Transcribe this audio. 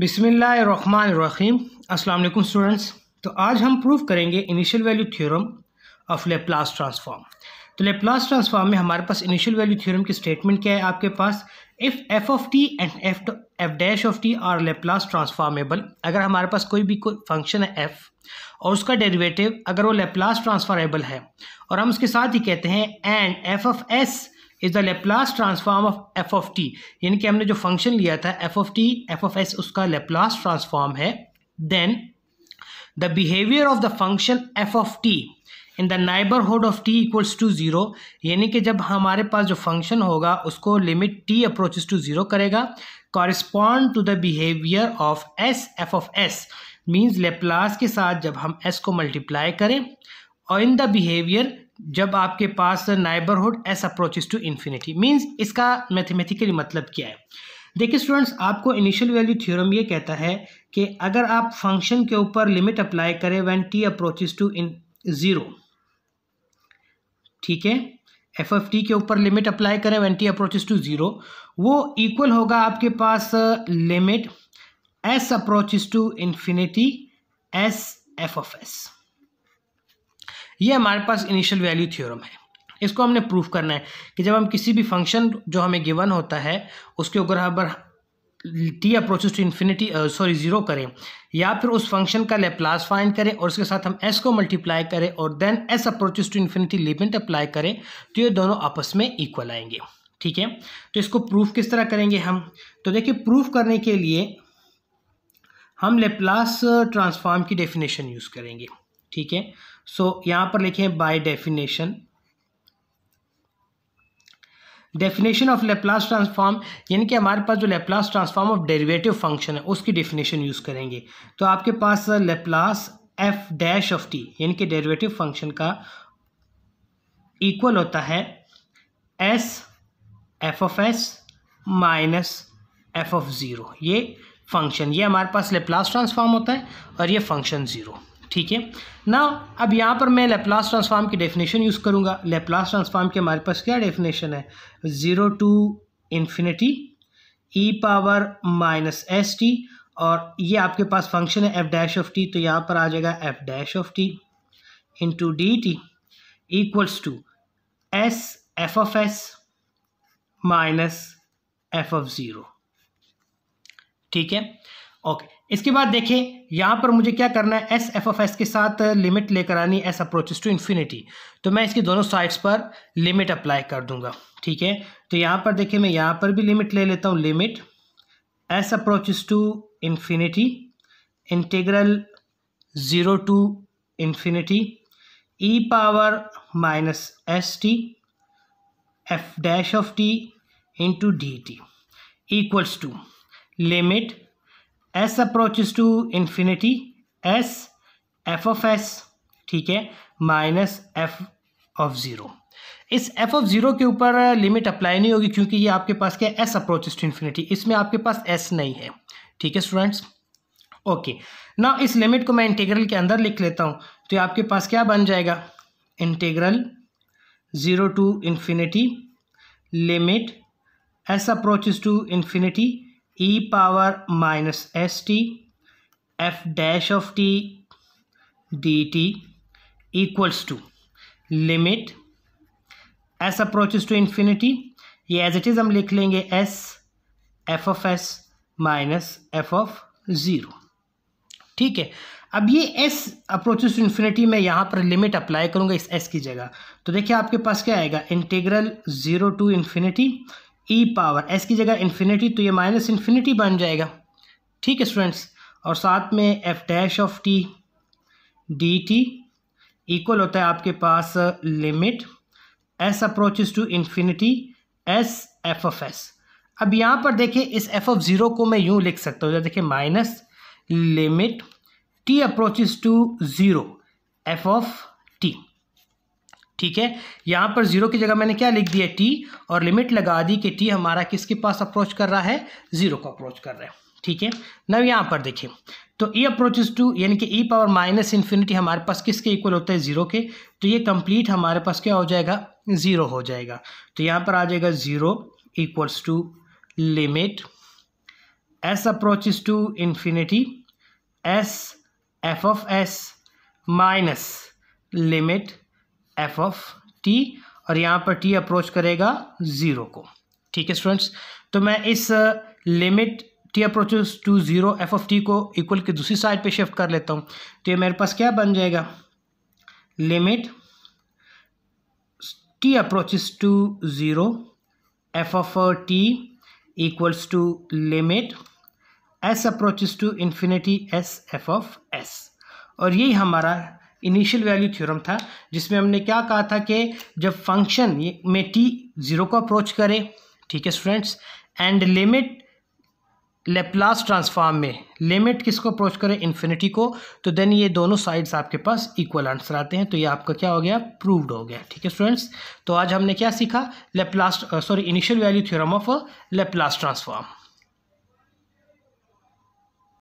बिसमीम वालेकुम स्टूडेंट्स तो आज हम प्रूव करेंगे initial value theorem of Laplace transform तो लेप्लास ट्रांसफॉर्म में हमारे पास इनिशियल वैल्यू थ्योरम की स्टेटमेंट क्या है आपके पास if F of T and F F dash of T are Laplace transformable अगर हमारे पास कोई भी कोई फंक्शन है एफ और उसका डेरिवेटिव अगर वो लेप्लास ट्रांसफॉर्मेबल है और हम उसके साथ ही कहते हैं and F of S is the Laplace transform of F of T यानी कि हमने जो फंक्शन लिया था F of T F of S उसका लेप्लास ट्रांसफॉर्म है then the behaviour of the function F of T in the neighbourhood of T equals to zero यानी कि जब हमारे पास जो फंक्शन होगा उसको limit T approaches to zero करेगा correspond to the behaviour of S F of S means Laplace के साथ जब हम एस को मल्टीप्लाई करें और इन द बिहेवियर जब आपके पास neighbourhood S approaches to infinity means इसका मैथमेटिकली मतलब क्या है देखिए स्टूडेंट्स आपको इनिशियल वैल्यू थ्योरम ये कहता है कि अगर आप फंक्शन के ऊपर लिमिट अप्लाई करें when T approaches to in zero ठीक है एफ एफ टी के ऊपर लिमिट अप्लाई करें when T approaches to zero वो इक्वल होगा आपके पास limit S approaches to infinity S F of S ये हमारे पास इनिशियल वैल्यू थ्योरम है इसको हमने प्रूफ करना है कि जब हम किसी भी फंक्शन जो हमें गिवन होता है उसके ऊपर अगर T approaches to infinity sorry zero करें या फिर उस फंक्शन का लेप्लास फाइंड करें और उसके साथ हम एस को मल्टीप्लाई करें और then S approaches to infinity limit apply करें तो ये दोनों आपस में इक्वल आएंगे ठीक है तो इसको प्रूफ किस तरह करेंगे हम तो देखिए प्रूफ करने के लिए हम लेप्लास ट्रांसफॉर्म की डेफिनेशन यूज़ करेंगे ठीक है सो यहां पर लिखे by definition definition of Laplace transform यानी कि हमारे पास जो Laplace transform of derivative function है उसकी डेफिनेशन यूज़ करेंगे तो आपके पास Laplace F dash of T यानी कि डेरिवेटिव फंक्शन का इक्वल होता है S F of S minus F of zero ये फंक्शन ये हमारे पास लेप्लास ट्रांसफॉर्म होता है और ये फंक्शन ज़ीरो ठीक है ना अब यहाँ पर मैं लेप्लास ट्रांसफार्म की डेफिनेशन यूज़ करूँगा लेप्लास ट्रांसफार्म के हमारे पास क्या डेफिनेशन है zero to infinity E power minus S T और ये आपके पास फंक्शन है एफ डैश ऑफ टी तो यहाँ पर आ जाएगा F dash of T into D T equals to S F of S minus F of zero ठीक है ओके इसके बाद देखें यहाँ पर मुझे क्या करना है एस एफ एफ एस के साथ लिमिट लेकर आनी एस अप्रोचेस टू इन्फिनिटी तो मैं इसके दोनों साइड्स पर लिमिट अप्लाई कर दूंगा ठीक है तो यहाँ पर देखें मैं यहाँ पर भी लिमिट ले लेता हूँ limit S approaches to infinity integral zero to infinity E power minus S T F dash of T into D T equals to limit S approaches to infinity S F of S ठीक है minus F of zero इस F of zero के ऊपर limit uh, apply नहीं होगी क्योंकि ये आपके पास क्या एस अप्रोचेस टू इन्फिनिटी इसमें आपके पास एस नहीं है ठीक है स्टूडेंट्स ओके ना इस लिमिट को मैं इंटीग्रल के अंदर लिख लेता हूँ तो ये आपके पास क्या बन जाएगा integral zero to infinity limit S approaches to infinity e power minus st f dash of t dt equals to limit s approaches to infinity ये एज इट इज़ हम लिख लेंगे s f of s minus F of zero ठीक है अब ये s approaches to infinity में यहाँ पर लिमिट अप्लाई करूँगा इस s की जगह तो देखिए आपके पास क्या आएगा integral zero to infinity E power S की जगह इन्फिनिटी तो ये माइनस इन्फिनिटी बन जाएगा ठीक है स्टूडेंट्स और साथ में F dash of T D T equal होता है आपके पास limit S approaches to infinity S F of S अब यहाँ पर देखिए इस एफ ऑफ ज़ीरो को मैं यूँ लिख सकता हूँ देखिए minus limit T approaches to zero F of T ठीक है यहाँ पर जीरो की जगह मैंने क्या लिख दिया टी और लिमिट लगा दी कि टी हमारा किसके पास अप्रोच कर रहा है जीरो को अप्रोच कर रहा है ठीक है नव यहाँ पर देखिए तो ई अप्रोचेज टू यानी कि ई पावर माइनस इन्फिनिटी हमारे पास किसके इक्वल होता है जीरो के तो ये कंप्लीट हमारे पास क्या हो जाएगा ज़ीरो हो जाएगा तो यहाँ पर आ जाएगा zero equals to limit S approaches to infinity S F of S minus limit F of T और यहाँ पर टी अप्रोच करेगा ज़ीरो को ठीक है स्टूडेंट्स तो मैं इस limit T approach to zero F of T को इक्वल की दूसरी साइड पे शिफ्ट कर लेता हूँ तो ये मेरे पास क्या बन जाएगा limit T approach to zero F of T equals to limit S approach to infinity S F of S और यही हमारा इनिशियल वैल्यू थ्योरम था जिसमें हमने क्या कहा था कि जब फंक्शन में टी ज़ीरो को अप्रोच करे ठीक है students and limit Laplace transform में लिमिट किसको अप्रोच करें इन्फिनिटी को तो देन ये दोनों साइड्स आपके पास इक्वल आंसर आते हैं तो ये आपका क्या हो गया प्रूव्ड हो गया ठीक है स्टूडेंट्स तो आज हमने क्या सीखा Laplace sorry initial value theorem of Laplace transform